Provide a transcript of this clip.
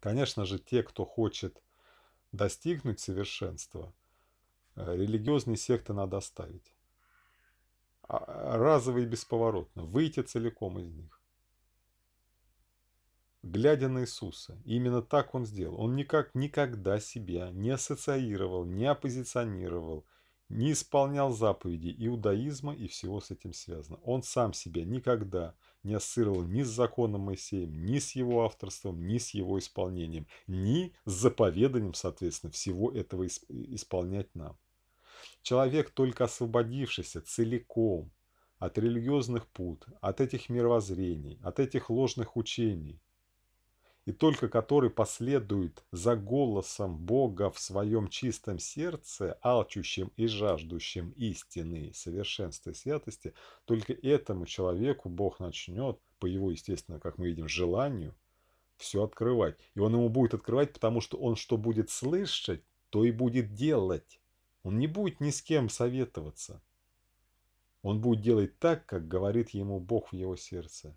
Конечно же, те, кто хочет достигнуть совершенства, э, религиозные секты надо оставить. А, а, разово и бесповоротно. Выйти целиком из них. Глядя на Иисуса, именно так он сделал. Он никак никогда себя не ассоциировал, не оппозиционировал – не исполнял заповеди иудаизма и всего с этим связано. Он сам себя никогда не ассоциировал ни с законом Моисеем, ни с его авторством, ни с его исполнением, ни с заповеданием, соответственно, всего этого исполнять нам. Человек, только освободившийся целиком от религиозных пут, от этих мировоззрений, от этих ложных учений, и только который последует за голосом Бога в своем чистом сердце, алчущим и жаждущим истины, совершенства и святости, только этому человеку Бог начнет, по его, естественно, как мы видим, желанию, все открывать. И он ему будет открывать, потому что он что будет слышать, то и будет делать. Он не будет ни с кем советоваться. Он будет делать так, как говорит ему Бог в его сердце.